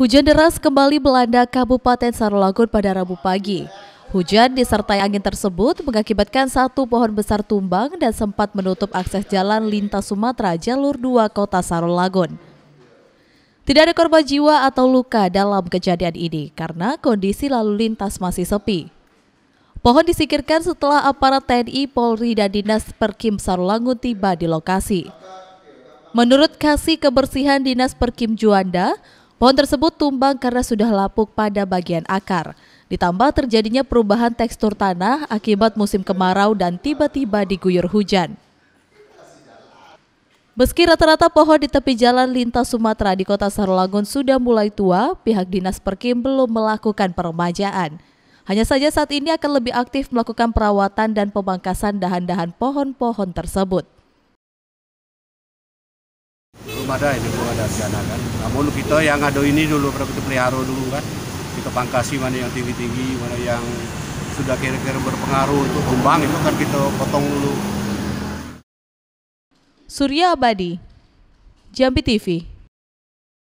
Hujan deras kembali melanda Kabupaten Sarolangun pada Rabu pagi. Hujan disertai angin tersebut mengakibatkan satu pohon besar tumbang dan sempat menutup akses jalan lintas Sumatera jalur 2 kota Sarolangun. Tidak ada korban jiwa atau luka dalam kejadian ini karena kondisi lalu lintas masih sepi. Pohon disikirkan setelah aparat TNI, Polri, dan Dinas Perkim Sarolangun tiba di lokasi. Menurut Kasih Kebersihan Dinas Perkim Juanda, Pohon tersebut tumbang karena sudah lapuk pada bagian akar. Ditambah terjadinya perubahan tekstur tanah akibat musim kemarau dan tiba-tiba diguyur hujan. Meski rata-rata pohon di tepi jalan lintas Sumatera di kota Sarolangun sudah mulai tua, pihak Dinas Perkim belum melakukan peremajaan. Hanya saja saat ini akan lebih aktif melakukan perawatan dan pemangkasan dahan-dahan pohon-pohon tersebut ada ini belum ada sana kan. Namun kita yang ada ini dulu pernah kita pelihara dulu kan. Kita pangkasi mana yang tinggi-tinggi, mana yang sudah kira-kira berpengaruh untuk kembang itu kan kita potong dulu. Surya Abadi, Jambi TV.